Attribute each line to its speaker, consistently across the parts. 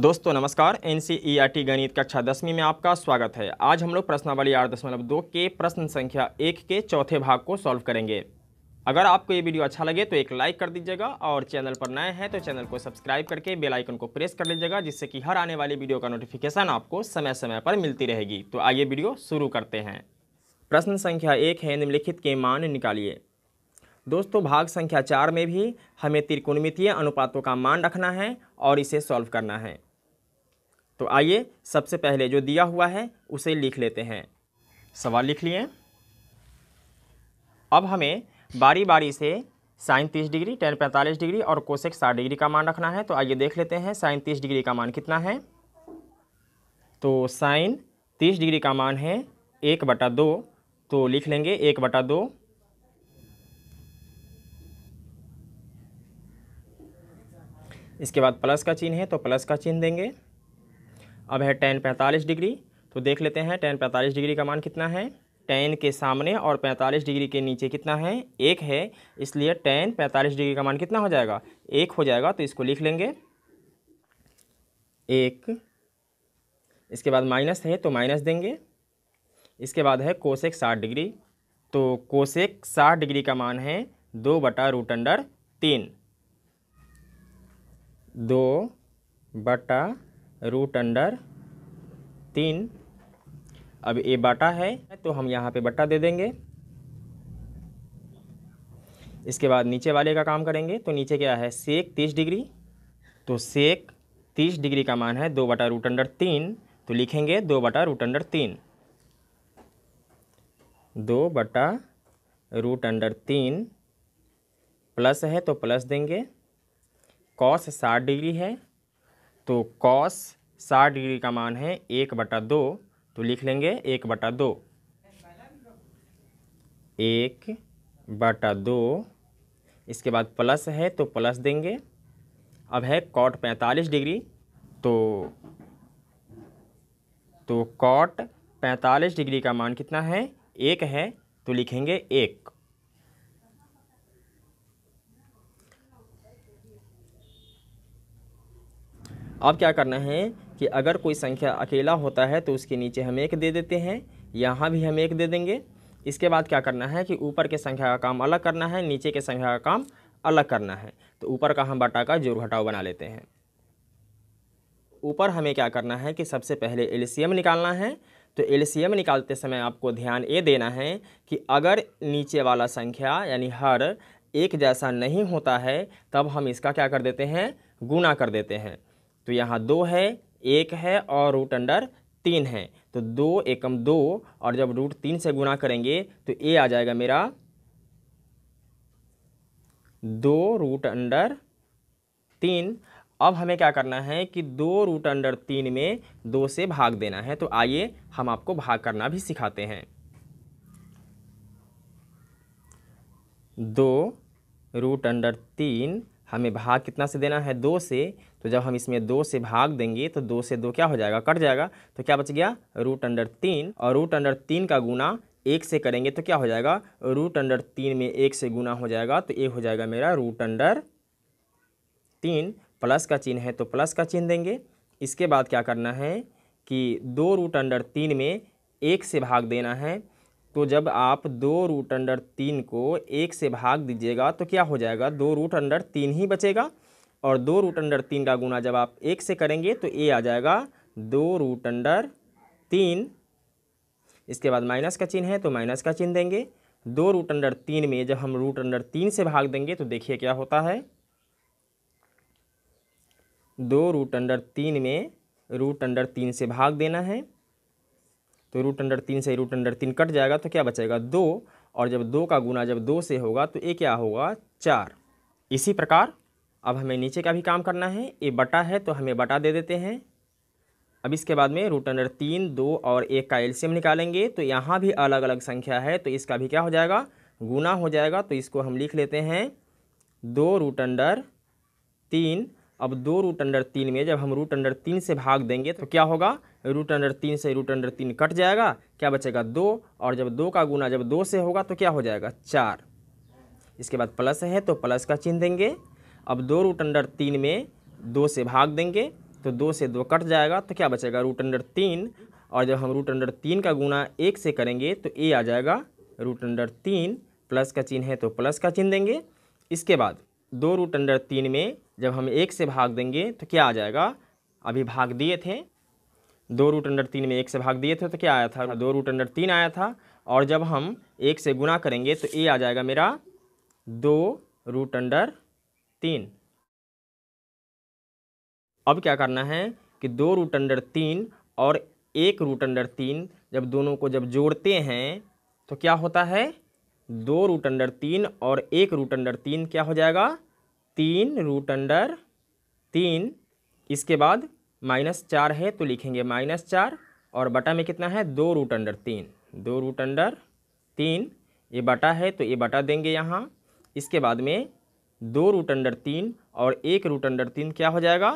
Speaker 1: दोस्तों नमस्कार एन गणित कक्षा दसवीं में आपका स्वागत है आज हम लोग प्रश्नावली आठ दशमलव दो के प्रश्न संख्या एक के चौथे भाग को सॉल्व करेंगे अगर आपको ये वीडियो अच्छा लगे तो एक लाइक कर दीजिएगा और चैनल पर नए हैं तो चैनल को सब्सक्राइब करके बेल आइकन को प्रेस कर लीजिएगा जिससे कि हर आने वाली वीडियो का नोटिफिकेशन आपको समय समय पर मिलती रहेगी तो आइए वीडियो शुरू करते हैं प्रश्न संख्या एक है निम्नलिखित के मान निकालिए दोस्तों भाग संख्या चार में भी हमें त्रिकोणमितीय अनुपातों का मान रखना है और इसे सॉल्व करना है तो आइए सबसे पहले जो दिया हुआ है उसे लिख लेते हैं सवाल लिख लिए अब हमें बारी बारी से साइन तीस डिग्री टेन पैंतालीस डिग्री और कोशेक साठ डिग्री का मान रखना है तो आइए देख लेते हैं साइन तीस डिग्री का मान कितना है तो साइन तीस डिग्री का मान है एक बटा दो तो लिख लेंगे एक बटा दो इसके बाद प्लस का चिन्ह है तो प्लस का चिन्ह देंगे अब है टेन पैंतालीस डिग्री तो देख लेते हैं टेन पैंतालीस डिग्री का मान कितना है टेन के सामने और पैंतालीस डिग्री के नीचे कितना है एक है इसलिए टेन पैंतालीस डिग्री का मान कितना हो जाएगा एक हो जाएगा तो इसको लिख लेंगे एक इसके बाद माइनस है तो माइनस देंगे इसके बाद है कोशेक साठ डिग्री तो कोशेक साठ डिग्री का मान है दो बटा रूट अंडर तीन दो बटा रूट अंडर तीन अब ए बाटा है तो हम यहाँ पे बट्टा दे देंगे इसके बाद नीचे वाले का काम करेंगे तो नीचे क्या है सेक तीस डिग्री तो सेक तीस डिग्री का मान है दो बटा रूट अंडर तीन तो लिखेंगे दो बटा रूट अंडर तीन दो बटा रूट अंडर तीन प्लस है तो प्लस देंगे कॉस साठ डिग्री है तो कॉस साठ डिग्री का मान है एक बटा दो तो लिख लेंगे एक बटा दो एक बटा दो इसके बाद प्लस है तो प्लस देंगे अब है कॉट पैंतालीस डिग्री तो तो कॉट पैंतालीस डिग्री का मान कितना है एक है तो लिखेंगे एक अब क्या करना है कि अगर कोई संख्या अकेला होता है तो उसके नीचे हम एक दे देते हैं यहाँ भी हम एक दे देंगे इसके बाद क्या करना है कि ऊपर के संख्या का काम अलग करना है नीचे के संख्या का काम अलग करना है तो ऊपर का हम बटा का जोड़ घटाव बना लेते हैं ऊपर हमें क्या करना है कि सबसे पहले एल निकालना है तो एल निकालते समय आपको ध्यान ये देना है कि अगर नीचे वाला संख्या यानी हर एक जैसा नहीं होता है तब हम इसका क्या कर देते हैं गुना कर देते हैं तो यहाँ दो है एक है और रूट अंडर तीन है तो दो एकम दो और जब रूट तीन से गुना करेंगे तो ए आ जाएगा मेरा दो रूट अंडर तीन अब हमें क्या करना है कि दो रूट अंडर तीन में दो से भाग देना है तो आइए हम आपको भाग करना भी सिखाते हैं दो रूट अंडर तीन हमें भाग कितना से देना है दो से तो जब हम इसमें दो से भाग देंगे तो दो से दो क्या हो जाएगा कट जाएगा तो क्या बच गया रूट अंडर तीन और रूट अंडर तीन का गुना एक से करेंगे तो क्या हो जाएगा रूट अंडर तीन में एक से गुना हो जाएगा तो ये हो जाएगा मेरा रूट अंडर तीन प्लस का चिन्ह है तो प्लस का चिन्ह देंगे इसके बाद क्या करना है कि दो रूट अंडर तीन में एक से भाग देना है तो जब आप दो रूट अंडर तीन को एक से भाग दीजिएगा तो क्या हो जाएगा दो रूट अंडर तीन ही बचेगा और दो रूट अंडर तीन का गुना जब आप एक से करेंगे तो ए आ जाएगा दो रूट अंडर तीन इसके बाद माइनस का चिन्ह है तो माइनस का चिन्ह देंगे दो रूट अंडर तीन में जब हम रूट अंडर तीन से भाग देंगे तो देखिए क्या होता है दो रूट अंडर तीन में रूट अंडर तीन से भाग देना है तो रूट अंडर तीन से रूट अंडर तीन कट जाएगा तो क्या बचेगा दो और जब दो का गुना जब दो से होगा तो ये क्या होगा चार इसी प्रकार अब हमें नीचे का भी काम करना है ए बटा है तो हमें बटा दे देते हैं अब इसके बाद में रूट अंडर तीन दो और एक का एल्शियम निकालेंगे तो यहाँ भी अलग अलग संख्या है तो इसका भी क्या हो जाएगा गुना हो जाएगा तो इसको हम लिख लेते हैं दो रूट अंडर तीन अब दो रूट अंडर तीन में जब हम रूट अंडर तीन से भाग देंगे तो क्या होगा रूट अंडर तीन से रूट अंडर तीन कट जाएगा क्या बचेगा दो और जब दो का गुना जब दो से होगा तो क्या हो जाएगा चार इसके बाद प्लस है तो प्लस का चिन्ह देंगे अब दो रूट अंडर तीन में दो से भाग देंगे तो दो से दो कट जाएगा तो क्या बचेगा रूट अंडर तीन और जब हम रूट अंडर तीन का गुना एक से करेंगे तो ए आ जाएगा रूट अंडर तीन प्लस का चिन्ह है तो प्लस का चिन्ह देंगे इसके बाद दो रूट अंडर तीन में जब हम एक से भाग देंगे तो क्या आ जाएगा अभी भाग दिए थे दो रूट अंडर तीन में एक से भाग दिए थे तो क्या आया था दो रूट अंडर तीन आया था और जब हम एक से गुना करेंगे तो ए आ जाएगा मेरा दो रूट अंडर तीन अब क्या करना है कि दो रूट अंडर तीन और एक रूट अंडर तीन जब दोनों को जब जोड़ते हैं तो क्या होता है दो रूट अंडर तीन और एक रूट अंडर तीन क्या हो जाएगा तीन रूट अंडर तीन इसके बाद माइनस चार है तो लिखेंगे माइनस चार और बटा में कितना है दो रूट अंडर तीन दो रूट अंडर तीन ये बटा है तो ये बटा देंगे यहाँ इसके बाद में दो रूट अंडर तीन और एक रूट अंडर तीन क्या हो जाएगा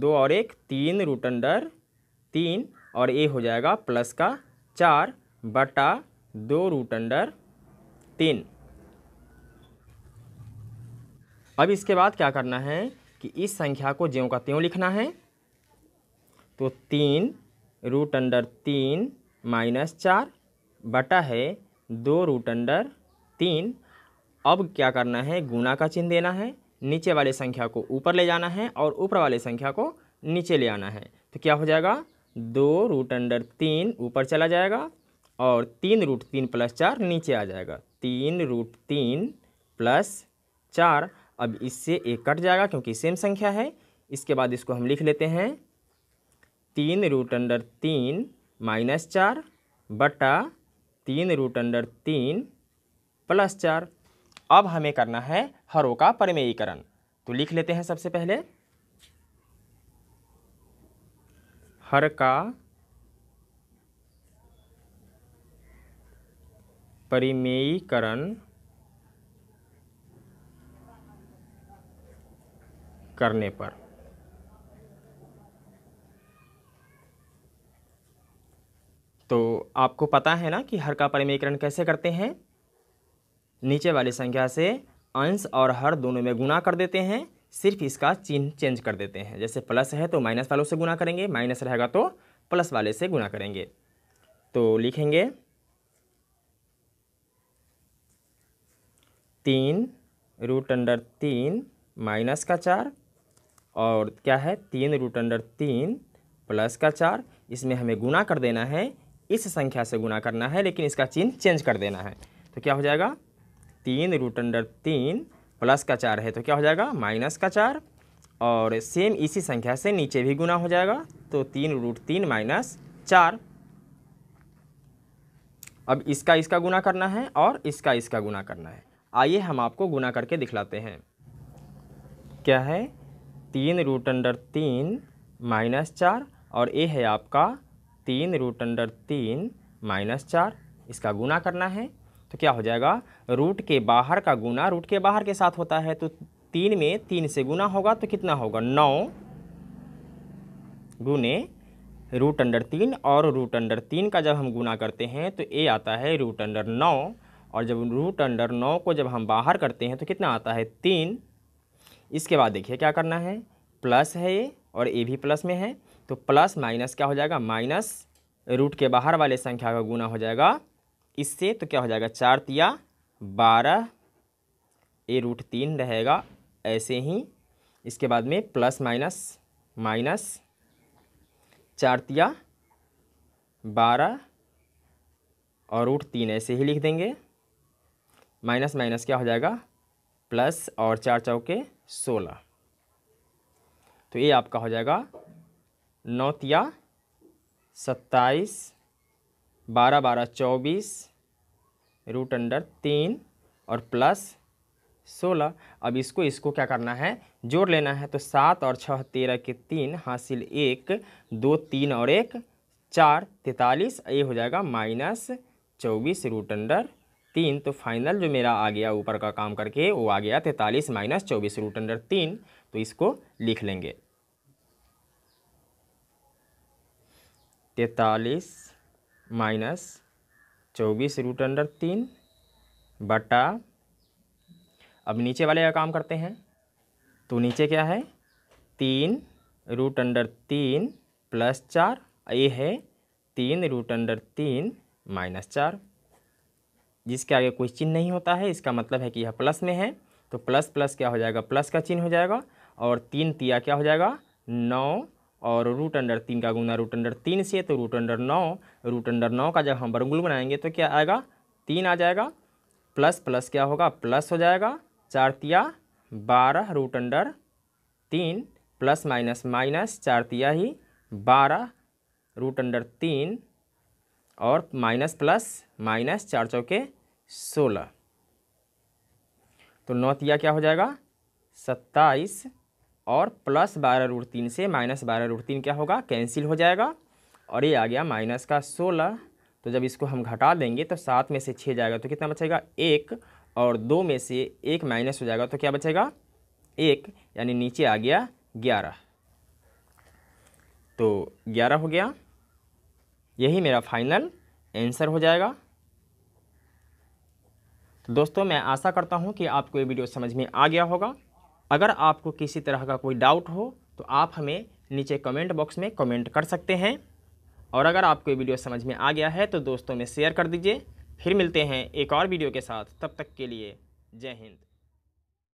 Speaker 1: दो और एक तीन रूट अंडर तीन और ए हो जाएगा प्लस का चार बटा दो रूट अंडर तीन अब इसके बाद क्या करना है कि इस संख्या को ज्यों का त्यों लिखना है तो तीन रूट अंडर तीन माइनस चार बटा है दो रूट अंडर तीन अब क्या करना है गुना का चिन्ह देना है नीचे वाले संख्या को ऊपर ले जाना है और ऊपर वाले संख्या को नीचे ले आना है तो क्या हो जाएगा दो रूट अंडर तीन ऊपर चला जाएगा और तीन रूट तीन प्लस चार नीचे आ जाएगा तीन रूट तीन प्लस चार अब इससे एक कट जाएगा क्योंकि सेम संख्या है इसके बाद इसको हम लिख लेते हैं तीन रूट अंडर तीन माइनस चार बटा तीन रूट अंडर तीन प्लस चार अब हमें करना है हरों का परमेयीकरण तो लिख लेते हैं सबसे पहले हर का परिमेयीकरण करने पर तो आपको पता है ना कि हर का परिमेयीकरण कैसे करते हैं नीचे वाली संख्या से अंश और हर दोनों में गुना कर देते हैं सिर्फ इसका चिन्ह चेंज कर देते हैं जैसे प्लस है तो माइनस वालों से गुना करेंगे माइनस रहेगा तो प्लस वाले से गुना करेंगे तो लिखेंगे तीन रूट अंडर तीन माइनस का चार और क्या है तीन रूट अंडर तीन प्लस का चार इसमें हमें गुना कर देना है इस संख्या से गुना करना है लेकिन इसका चिन्ह चेंज कर देना है तो क्या हो जाएगा तीन रूट अंडर तीन प्लस का चार है तो क्या हो जाएगा माइनस का चार और सेम इसी संख्या से नीचे भी गुना हो जाएगा तो तीन रूट तीन माइनस चार अब इसका इसका गुना करना है और इसका इसका गुना करना है आइए हम आपको गुना करके दिखलाते हैं क्या है तीन रूट अंडर तीन माइनस चार और ये है आपका तीन रूट अंडर तीन माइनस चार इसका गुना करना है तो क्या हो जाएगा रूट के बाहर का गुना रूट के बाहर के साथ होता है तो तीन में तीन से गुना होगा तो कितना होगा नौ गुने रूट अंडर तीन और रूट अंडर तीन का जब हम गुना करते हैं तो ए आता है रूट अंडर नौ और जब रूट अंडर नौ को जब हम बाहर करते हैं तो कितना आता है तीन इसके बाद देखिए क्या करना है प्लस है ये और ए भी प्लस में है तो प्लस माइनस क्या हो जाएगा माइनस रूट के बाहर वाले संख्या का गुना हो जाएगा इससे तो क्या हो जाएगा चार तिया बारह ए रूट तीन रहेगा ऐसे ही इसके बाद में प्लस माइनस माइनस चार तिया बारह और रूट तीन ऐसे ही लिख देंगे माइनस माइनस क्या हो जाएगा प्लस और चार चौके सोलह तो ये आपका हो जाएगा नौ तिया सत्ताईस बारह बारह चौबीस रूट अंडर तीन और प्लस सोलह अब इसको इसको क्या करना है जोड़ लेना है तो सात और छः तेरह के तीन हासिल एक दो तीन और एक चार तैतालीस ये हो जाएगा माइनस चौबीस रूट अंडर तीन तो फाइनल जो मेरा आ गया ऊपर का काम करके वो आ गया तैतालीस माइनस चौबीस रूट अंडर तीन तो इसको लिख लेंगे तैतालीस माइनस चौबीस रूट अंडर तीन बटा अब नीचे वाले का काम करते हैं तो नीचे क्या है तीन रूट अंडर तीन प्लस चार ये है तीन रूट अंडर तीन माइनस चार जिसके आगे कोई चिन्ह नहीं होता है इसका मतलब है कि यह प्लस में है तो प्लस प्लस क्या हो जाएगा प्लस का चिन्ह हो जाएगा और तीन तिया क्या हो जाएगा नौ और रूट अंडर तीन का गुना रूट अंडर तीन से तो रूट अंडर नौ रूट अंडर नौ का जब हम वर्गमूल बनाएंगे तो क्या आएगा तीन आ जाएगा प्लस प्लस क्या होगा प्लस हो जाएगा चार तिया बारह रूट अंडर तीन प्लस माइनस माइनस चार तिया ही बारह रूट अंडर तीन और माइनस प्लस माइनस चार चौके सोलह तो नौ तिया क्या हो जाएगा सत्ताईस और प्लस बारह रूट तीन से माइनस बारह रूट तीन क्या होगा कैंसिल हो जाएगा और ये आ गया माइनस का सोलह तो जब इसको हम घटा देंगे तो सात में से छः जाएगा तो कितना बचेगा एक और दो में से एक माइनस हो जाएगा तो क्या बचेगा एक यानी नीचे आ गया ग्यारह तो ग्यारह हो गया यही मेरा फाइनल आंसर हो जाएगा तो दोस्तों मैं आशा करता हूँ कि आपको ये वीडियो समझ में आ गया होगा अगर आपको किसी तरह का कोई डाउट हो तो आप हमें नीचे कमेंट बॉक्स में कमेंट कर सकते हैं और अगर आपको ये वीडियो समझ में आ गया है तो दोस्तों में शेयर कर दीजिए फिर मिलते हैं एक और वीडियो के साथ तब तक के लिए जय हिंद